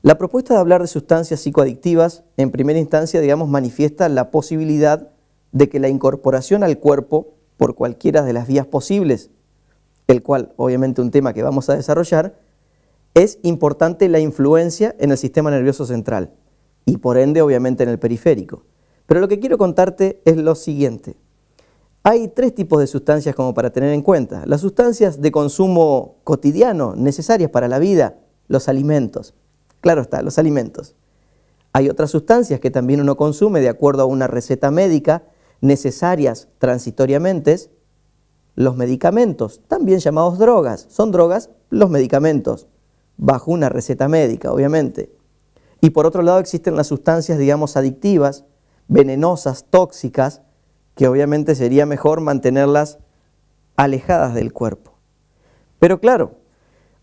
La propuesta de hablar de sustancias psicoadictivas, en primera instancia, digamos, manifiesta la posibilidad de que la incorporación al cuerpo por cualquiera de las vías posibles, el cual obviamente un tema que vamos a desarrollar, es importante la influencia en el sistema nervioso central y por ende obviamente en el periférico. Pero lo que quiero contarte es lo siguiente. Hay tres tipos de sustancias como para tener en cuenta. Las sustancias de consumo cotidiano, necesarias para la vida, los alimentos. Claro está, los alimentos. Hay otras sustancias que también uno consume de acuerdo a una receta médica, necesarias transitoriamente, los medicamentos, también llamados drogas. Son drogas los medicamentos, bajo una receta médica, obviamente. Y por otro lado existen las sustancias, digamos, adictivas, venenosas, tóxicas, que obviamente sería mejor mantenerlas alejadas del cuerpo. Pero claro,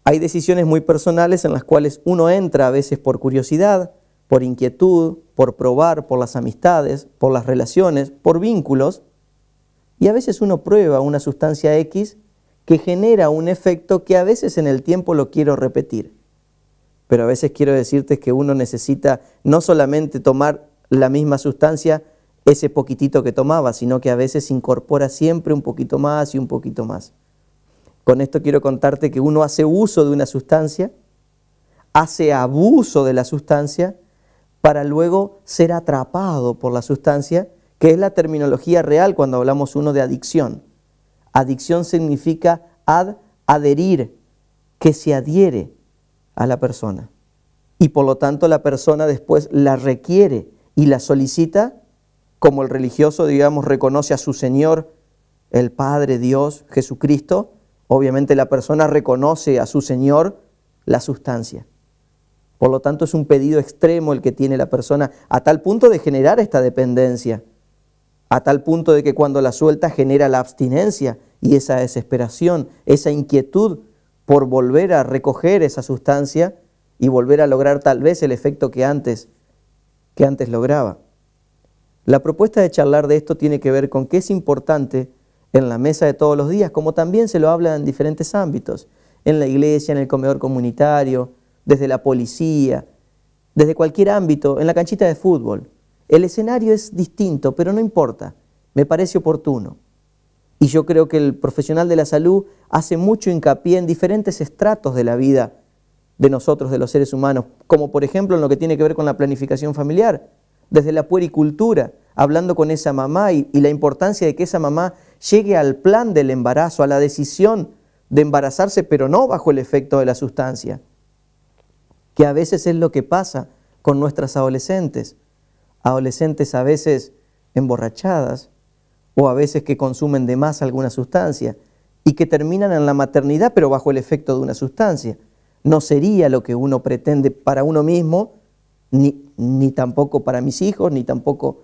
hay decisiones muy personales en las cuales uno entra a veces por curiosidad, por inquietud, por probar, por las amistades, por las relaciones, por vínculos, y a veces uno prueba una sustancia X que genera un efecto que a veces en el tiempo lo quiero repetir. Pero a veces quiero decirte que uno necesita no solamente tomar la misma sustancia ese poquitito que tomaba, sino que a veces incorpora siempre un poquito más y un poquito más. Con esto quiero contarte que uno hace uso de una sustancia, hace abuso de la sustancia, para luego ser atrapado por la sustancia, que es la terminología real cuando hablamos uno de adicción. Adicción significa ad adherir, que se adhiere a la persona. Y por lo tanto la persona después la requiere y la solicita, como el religioso, digamos, reconoce a su Señor, el Padre, Dios, Jesucristo, obviamente la persona reconoce a su Señor la sustancia. Por lo tanto, es un pedido extremo el que tiene la persona, a tal punto de generar esta dependencia, a tal punto de que cuando la suelta genera la abstinencia y esa desesperación, esa inquietud por volver a recoger esa sustancia y volver a lograr tal vez el efecto que antes, que antes lograba. La propuesta de charlar de esto tiene que ver con que es importante en la mesa de todos los días, como también se lo habla en diferentes ámbitos, en la iglesia, en el comedor comunitario, desde la policía, desde cualquier ámbito, en la canchita de fútbol. El escenario es distinto, pero no importa, me parece oportuno. Y yo creo que el profesional de la salud hace mucho hincapié en diferentes estratos de la vida de nosotros, de los seres humanos, como por ejemplo en lo que tiene que ver con la planificación familiar desde la puericultura, hablando con esa mamá y, la importancia de que esa mamá llegue al plan del embarazo, a la decisión de embarazarse, pero no bajo el efecto de la sustancia, que a veces es lo que pasa con nuestras adolescentes, adolescentes a veces emborrachadas o a veces que consumen de más alguna sustancia y que terminan en la maternidad pero bajo el efecto de una sustancia. No sería lo que uno pretende para uno mismo ni ni tampoco para mis hijos, ni tampoco,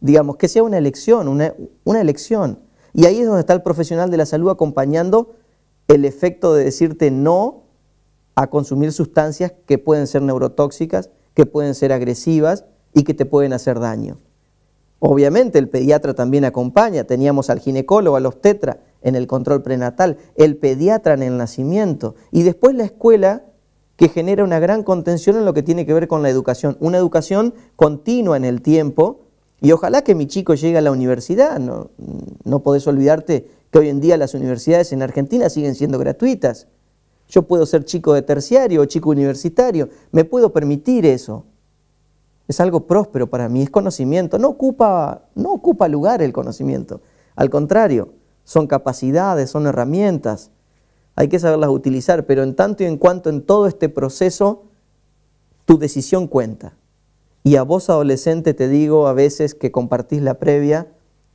digamos, que sea una elección, una, elección. Y ahí es donde está el profesional de la salud acompañando el efecto de decirte no a consumir sustancias que pueden ser neurotóxicas, que pueden ser agresivas y que te pueden hacer daño. Obviamente el pediatra también acompaña, teníamos al ginecólogo, al obstetra en el control prenatal, el pediatra en el nacimiento y después la escuela que genera una gran contención en lo que tiene que ver con la educación, una educación continua en el tiempo, y ojalá que mi chico llegue a la universidad, no, no podés olvidarte que hoy en día las universidades en Argentina siguen siendo gratuitas. Yo puedo ser chico de terciario o chico universitario, me puedo permitir eso. Es algo próspero para mí, es conocimiento, no ocupa, no ocupa lugar el conocimiento. Al contrario, son capacidades, son herramientas hay que saberlas utilizar, pero en tanto y en cuanto en todo este proceso, tu decisión cuenta. Y a vos adolescente te digo a veces que compartís la previa,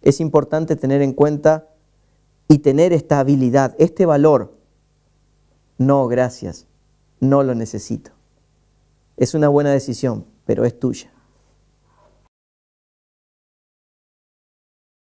es importante tener en cuenta y tener esta habilidad, este valor. No, gracias, no lo necesito. Es una buena decisión, pero es tuya.